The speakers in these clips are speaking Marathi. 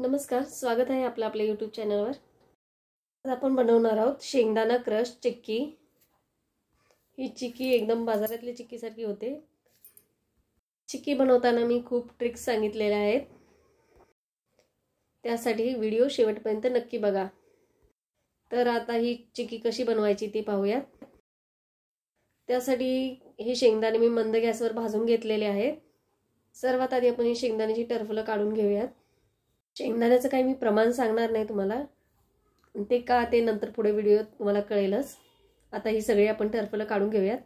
नमस्कार स्वागत आहे आपलं आपल्या यूट्यूब चॅनलवर आज आपण बनवणार आहोत शेंगदाणा क्रश चिक्की ही चिक्की एकदम बाजारातली चिक्कीसारखी होते चिक्की बनवताना मी खूप ट्रिक्स सांगितलेल्या आहेत त्यासाठी व्हिडिओ शेवटपर्यंत नक्की बघा तर आता ही चिक्की कशी बनवायची ती पाहूयात त्यासाठी हे शेंगदाणे मी मंद गॅसवर भाजून घेतलेले आहेत सर्वात आधी आपण ही शेंगदाण्याची टर्फलं काढून घेऊयात शेंगदाण्याचं काही मी प्रमाण सांगणार नाही तुम्हाला ते का ते नंतर पुढे व्हिडिओ तुम्हाला कळेलच आता ही सगळी आपण टर्फलं काढून घेऊयात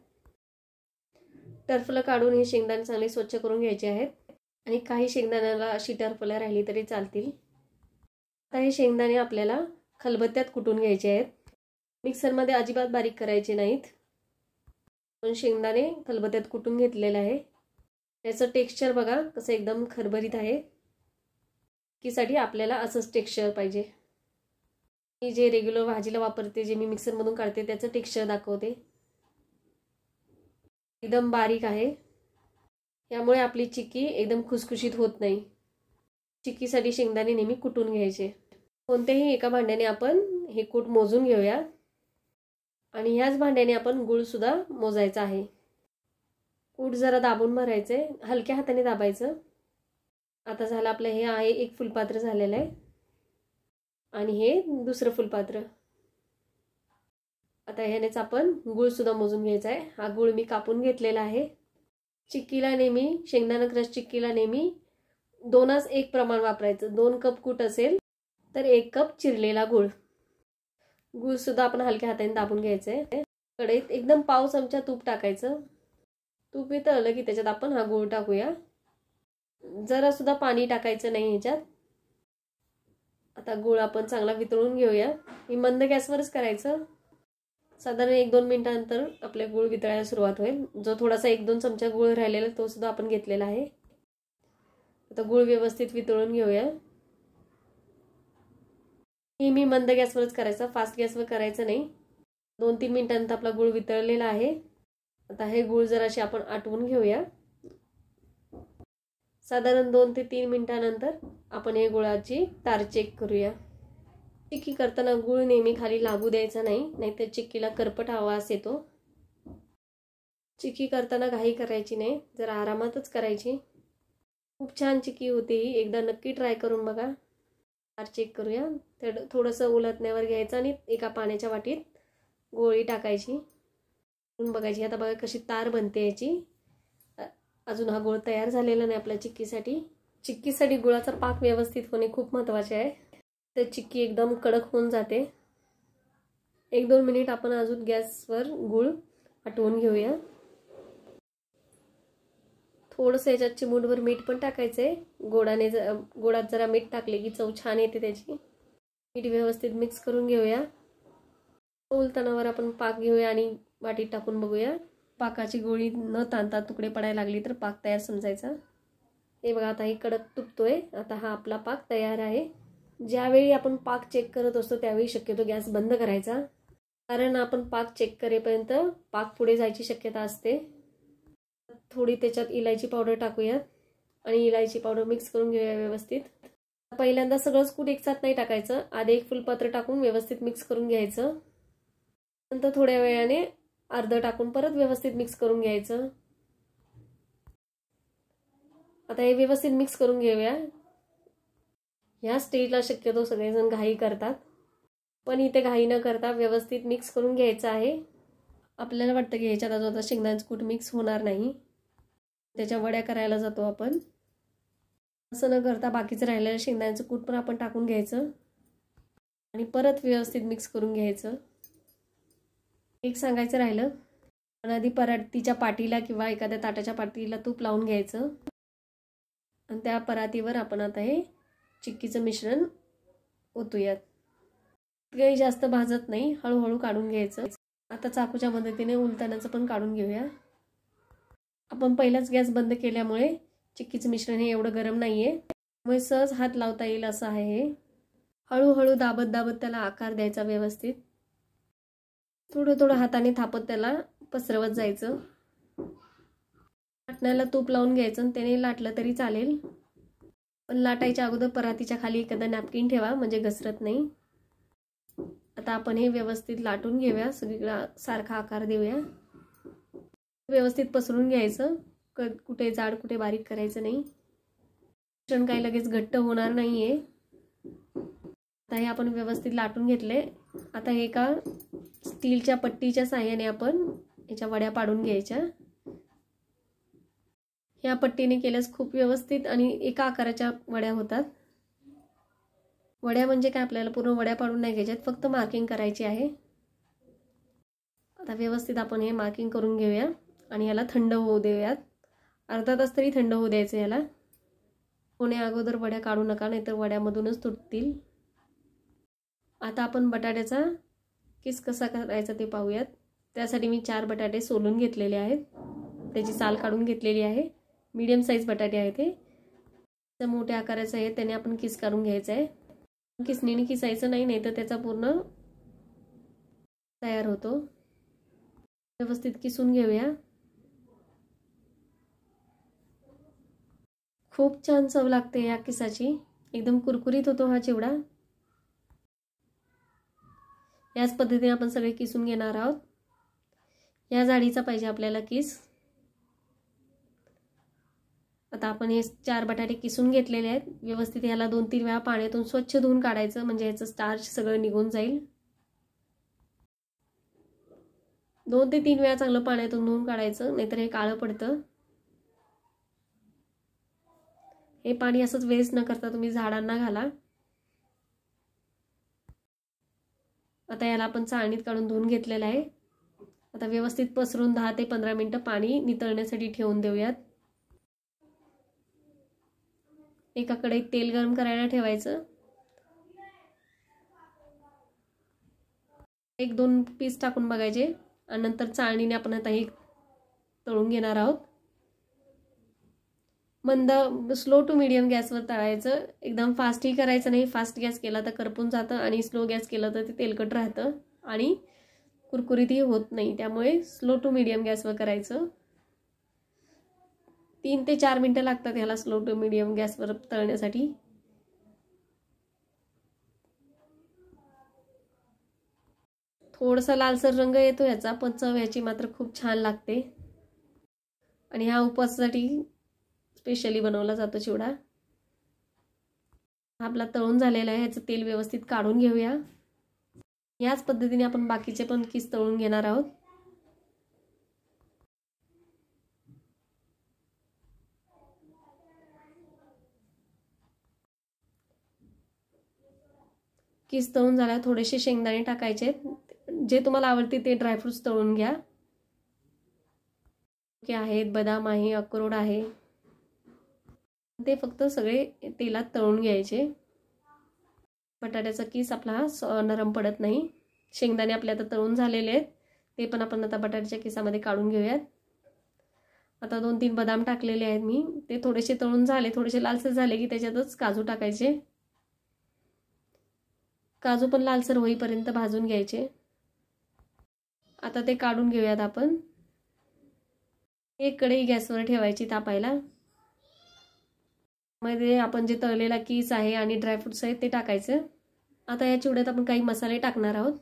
टर्फलं काढून ही शेंगदाणे चांगले स्वच्छ करून घ्यायचे आहेत आणि काही शेंगदाण्याला अशी टर्फलं राहिली तरी चालतील आता हे शेंगदाणे आपल्याला खलबत्त्यात कुटून घ्यायचे आहेत मिक्सरमध्ये अजिबात बारीक करायचे नाहीत पण शेंगदाणे खलबत्त्यात कुटून घेतलेलं आहे त्याचं टेक्स्चर बघा कसं एकदम खरबरीत आहे साठी आपल्याला असंच टेक्स्चर पाहिजे मी जे रेग्युलर भाजीला वापरते जे मी मिक्सरमधून काढते त्याचं टेक्स्चर दाखवते एकदम बारीक आहे यामुळे आपली चिक्की एकदम खुसखुशीत होत नाही चिक्कीसाठी शेंगदाणे नेहमी कुटून घ्यायचे कोणत्याही एका भांड्याने आपण हे कूट मोजून घेऊया आणि ह्याच भांड्याने आपण सुद्धा मोजायचा आहे कूट जरा दाबून भरायचं आहे हलक्या हाताने दाबायचं आता झालं आपलं हे आहे एक फुलपात्र झालेलं आहे आणि हे दुसरं फुलपात्र आता ह्यानेच आपण गुळसुद्धा मोजून घ्यायचा आहे हा गुळ मी कापून घेतलेला आहे चिक्कीला नेहमी शेंगदाणा क्रश चिक्कीला नेहमी दोनच एक प्रमाण वापरायचं दोन कप कूट असेल तर एक कप चिरलेला गुळ गुळसुद्धा आपण हलक्या हाताने दाबून घ्यायचं आहे कढईत एकदम पाव चमचा तूप टाकायचं तूप आलं की त्याच्यात आपण हा गुळ टाकूया जरा सुद्धा पाणी टाकायचं नाही ह्याच्यात आता गुळ आपण चांगला वितळून घेऊया ही मंद गॅसवरच करायचं साधारण एक दोन मिनिटानंतर आपल्या गुळ वितळायला सुरुवात होईल जो थोडासा एक दोन चमचा गुळ राहिलेला तो सुद्धा आपण घेतलेला आहे आता गुळ व्यवस्थित वितळून घेऊया हे मी मंद गॅसवरच करायचं फास्ट गॅसवर करायचं नाही दोन तीन मिनिटानंतर आपला गुळ वितळलेला आहे आता हे गुळ जराशी आपण आटवून घेऊया साधारण दोन ते तीन मिनटानंतर आपण या गुळाची तार चेक करूया चिक्की करताना गुळ नेहमी खाली लागू द्यायचा नाही नाहीतर चिक्कीला करपट आवाज येतो चिक्की करताना घाई करायची नाही जरा आरामातच करायची खूप छान चिक्की होती ही एकदा नक्की ट्राय करून बघा तार चेक करूया तर थोडंसं उलटण्यावर घ्यायचं आणि एका पाण्याच्या वाटीत गोळी टाकायची बघायची आता बघा कशी तार बनते याची अजून हा गुळ तयार झालेला नाही आपल्या चिक्कीसाठी चिक्कीसाठी गुळाचा पाक व्यवस्थित होणे खूप महत्त्वाचे आहे तर चिक्की एकदम कडक होऊन जाते एक दोन मिनिट आपण अजून गॅसवर गुळ आटवून घेऊया थोडंसं याच्यात चिमूटवर मीठ पण टाकायचं आहे गोडाने गोडात जरा मीठ टाकले की चव छान येते त्याची मीठ व्यवस्थित मिक्स करून घेऊया उलतानावर आपण पाक घेऊया आणि वाटीत टाकून बघूया पाकाची गोळी न ताणता तुकडे पडायला लागली तर पाक तयार समजायचा हे बघा आता हे कडक तुपतोय आता हा आपला पाक तयार आहे ज्यावेळी आपण पाक चेक करत असतो त्यावेळी शक्यतो गॅस बंद करायचा कारण आपण पाक चेक करेपर्यंत पाक पुढे जायची शक्यता असते थोडी त्याच्यात इलायची पावडर टाकूयात आणि इलायची पावडर मिक्स करून घेऊया व्यवस्थित पहिल्यांदा सगळंच कूट साथ नाही टाकायचं आधी एक फुलपात्र टाकून व्यवस्थित मिक्स करून घ्यायचं नंतर थोड्या वेळाने अर्ध टाकून परत व्यवस्थित मिक्स करून घ्यायचं आता हे व्यवस्थित मिक्स करून घेऊया ह्या स्टेजला शक्यतो सगळेजण घाई करतात पण इथे घाई न करता व्यवस्थित मिक्स करून घ्यायचं आहे आपल्याला वाटतं की ह्याच्यात अजून आता शेंगदाण्याचं कूट मिक्स होणार नाही त्याच्या वड्या करायला जातो आपण असं न करता बाकीचं राहिलेलं शेंगदाण्याचं कूट पण आपण टाकून घ्यायचं आणि परत व्यवस्थित मिक्स करून घ्यायचं एक सांगायचं राहिलं पण आधी परातीच्या पाटीला किंवा एखाद्या ताटाच्या पाटीला तूप लावून घ्यायचं आणि त्या परातीवर आपण आता हे चिक्कीचं मिश्रण ओतूयात काही जास्त भाजत नाही हळूहळू काढून घ्यायचं आता चाकूच्या मदतीने उलतानाचं पण काढून घेऊया आपण पहिलाच गॅस बंद केल्यामुळे चिक्कीचं मिश्रण हे एवढं गरम नाही आहे सहज हात लावता येईल असं आहे हे हळूहळू दाबत दाबत त्याला आकार द्यायचा व्यवस्थित थोडं थोडं हाताने थापत त्याला पसरवत जायचं लाटण्याला तूप लावून घ्यायचं आणि त्याने लाटलं तरी चालेल पण लाटायच्या अगोदर परातीच्या खाली एखादा नॅपकिन ठेवा म्हणजे घसरत नाही आता आपण हे व्यवस्थित लाटून घेऊया सगळीकडा सारखा आकार देऊया व्यवस्थित पसरून घ्यायचं क कुठे जाड कुठे बारीक करायचं नाही मिश्रण काही लगेच घट्ट होणार नाही आता हे आपण व्यवस्थित लाटून घेतले आता हे एका स्टीलच्या पट्टीच्या साह्याने आपण याच्या वड्या पाडून घ्यायच्या ह्या पट्टीने केल्यास खूप व्यवस्थित आणि एका आकाराच्या वड्या होतात वड्या म्हणजे काय आपल्याला पूर्ण वड्या पाडून नाही घ्यायच्यात फक्त मार्किंग करायची आहे आता व्यवस्थित आपण हे मार्किंग करून घेऊया आणि याला थंड होऊ देऊयात अर्धा तास तरी थंड होऊ द्यायचं याला कोणी अगोदर वड्या काढू नका नाहीतर वड्यामधूनच तुटतील आता आपण बटाट्याचा किस कसा करायचा ते पाहूयात त्यासाठी मी चार बटाटे सोलून घेतलेले आहेत त्याची साल काढून घेतलेली आहे मीडियम साईज बटाटे आहे ते मोठ्या आकाराचं आहे त्याने आपण किस काढून घ्यायचं आहे किसणीने किसायचं नाही नाही तर त्याचा पूर्ण तयार होतो व्यवस्थित किसून घेऊया खूप छान चव लागते या किसाची एकदम कुरकुरीत होतो हा चिवडा याच पद्धतीने आपण सगळे किसून घेणार आहोत या जाडीचा पाहिजे आपल्याला किस आता आपण हे चार बटाटे किसून घेतलेले आहेत व्यवस्थित याला दोन तीन वेळा पाण्यातून स्वच्छ धुवून काढायचं म्हणजे याचं स्टार्च सगळं निघून जाईल दोन ते तीन वेळा चांगलं पाण्यातून धुवून काढायचं नाहीतर हे काळं पडतं हे पाणी असंच वेस्ट न करता तुम्ही झाडांना घाला आता याला आपण चाळणीत काढून धुवून घेतलेलं आहे आता व्यवस्थित पसरून दहा ते पंधरा मिनटं पाणी नितळण्यासाठी ठेवून देऊयात एकाकडे एक तेल गरम करायला ठेवायचं एक दोन पीस टाकून बघायचे आणि नंतर चाळणीने आपण आता हे तळून घेणार आहोत मंद स्लो टू मिडियम गॅसवर तळायचं एकदम फास्टही करायचं नाही फास्ट गॅस केला तर करपून जातं आणि स्लो गॅस केला तर ते तेलकट राहतं आणि कुरकुरीतही होत नाही त्यामुळे स्लो टू मिडियम गॅसवर करायचं तीन ते चार मिनटं लागतात ह्याला स्लो टू मिडियम गॅसवर तळण्यासाठी थोडासा लालसर रंग येतो ह्याचा पण चव ह्याची मात्र खूप छान लागते आणि ह्या उपवासासाठी स्पेशली बनवला जातो चिवडा आपला तळून झालेला आहे ह्याचं तेल व्यवस्थित काढून घेऊया याच पद्धतीने आपण बाकीचे पण किस तळून घेणार आहोत किस तळून झाल्यावर थोडेसे शेंगदाणे टाकायचे जे तुम्हाला आवडते ते ड्रायफ्रूट्स तळून घ्या आहेत बदाम आहे अक्रोड आहे ते फक्त सगळे तेलात तळून घ्यायचे बटाट्याचा किस आपला नरम पडत नाही शेंगदाणे आपले आता तळून झालेले आहेत ते पण आपण आता बटाट्याच्या किसामध्ये काढून घेऊयात आता दोन तीन बदाम टाकलेले आहेत मी ते थोडेसे तळून झाले थोडेसे लालसर झाले की त्याच्यातच काजू टाकायचे काजू पण लालसर होईपर्यंत भाजून घ्यायचे आता ते काढून घेऊयात आपण एक कढई गॅसवर ठेवायची तापायला मध्ये आपण जे तळलेला कीस आहे आणि ड्रायफ्रुट्स आहेत ते टाकायचं आता या चिवड्यात आपण काही मसाले टाकणार आहोत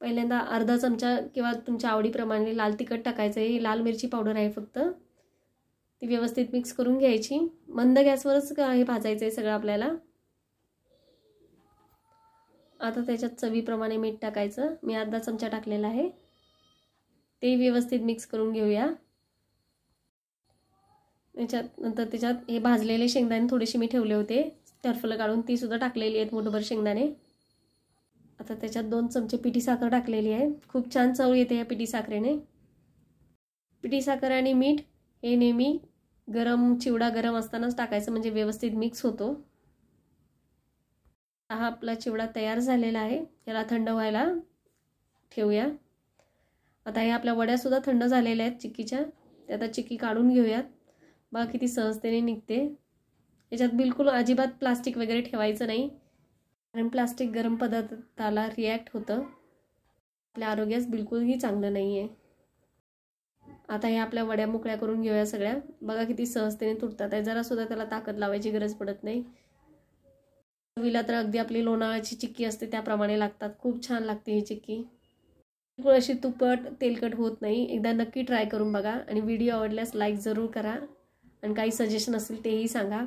पहिल्यांदा अर्धा चमचा किंवा तुमच्या आवडीप्रमाणे लाल तिखट टाकायचं आहे लाल मिरची पावडर आहे फक्त ती व्यवस्थित मिक्स करून घ्यायची मंद गॅसवरच हे भाजायचं आहे सगळं आपल्याला आता त्याच्यात चवीप्रमाणे मीठ टाकायचं मी अर्धा चमचा टाकलेला आहे ते व्यवस्थित मिक्स करून घेऊया याच्यात नंतर त्याच्यात हे भाजलेले शेंगदाणे थोडेसे मी ठेवले होते टर्फलं काढून तीसुद्धा टाकलेली आहेत मोठभर शेंगदाणे आता त्याच्यात दोन चमचे पिठी साखर टाकलेली आहे खूप छान चव येते या पिठी साखरेने पिठी साखर आणि मीठ हे नेहमी गरम चिवडा गरम असतानाच टाकायचं म्हणजे व्यवस्थित मिक्स होतो हा आपला चिवडा तयार झालेला आहे याला थंड व्हायला ठेवूया आता हे आपल्या वड्यासुद्धा थंड झालेल्या आहेत चिक्कीच्या त्या आता चिक्की काढून घेऊयात बघा किती सहजतेने निघते याच्यात बिलकुल अजिबात प्लास्टिक वगैरे ठेवायचं नाही कारण प्लास्टिक गरम पदार्थाला रिॲक्ट होतं आपल्या आरोग्यास बिलकुलही चांगलं नाही आहे आता हे आपल्या वड्या मोकळ्या करून घेऊया सगळ्या बघा किती सहजतेने तुटतात आहे जरासुद्धा त्याला ताकद लावायची गरज पडत नाही विला तर अगदी आपली लोणावळ्याची चिक्की असते त्याप्रमाणे लागतात खूप छान लागते ही चिक्की बिलकुल अशी तुपट तेलकट होत नाही एकदा नक्की ट्राय करून बघा आणि व्हिडिओ आवडल्यास लाईक जरूर करा आणि काही सजेशन असेल तेही सांगा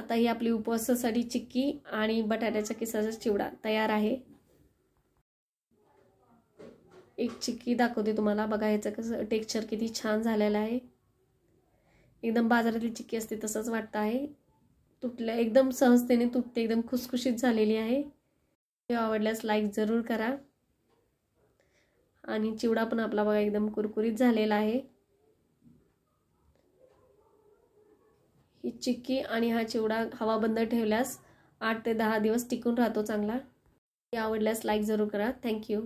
आता ही आपली उपवासासाठी चिक्की आणि बटाट्याच्या किसाचा चिवडा तयार आहे एक चिक्की दाखवते तुम्हाला बघा ह्याचं कसं टेक्स्चर किती छान झालेलं आहे एकदम बाजारातली चिक्की असते तसंच वाटतं आहे तुटलं एकदम सहजतेने तुटते एकदम खुसखुशीत झालेली आहे व्हिडिओ आवडल्यास लाईक जरूर करा आणि चिवडा पण आपला बघा एकदम कुरकुरीत झालेला आहे ही चिक्की आणि हा चिवडा हवा बंद ठेवल्यास आठ ते दहा दिवस टिकून राहतो चांगला आवडल्यास लाईक जरूर करा थँक्यू